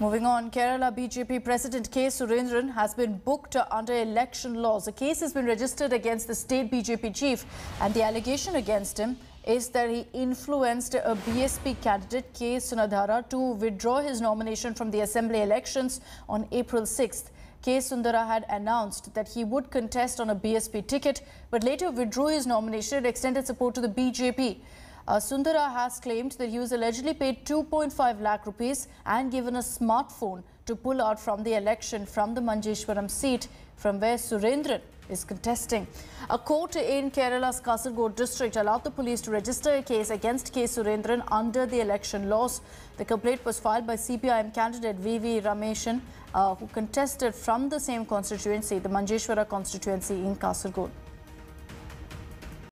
Moving on, Kerala BJP President K. Surendran has been booked under election laws. A case has been registered against the state BJP chief and the allegation against him is that he influenced a BSP candidate K. Sunadhara to withdraw his nomination from the assembly elections on April 6th. K. Sundara had announced that he would contest on a BSP ticket but later withdrew his nomination and extended support to the BJP. Uh, Sundara has claimed that he was allegedly paid 2.5 lakh rupees and given a smartphone to pull out from the election from the Manjeshwaram seat from where Surendran is contesting. A court in Kerala's Kasargod district allowed the police to register a case against K. Surendran under the election laws. The complaint was filed by CPIM candidate V.V. Rameshan, uh, who contested from the same constituency, the Manjeshwara constituency in Kasargod.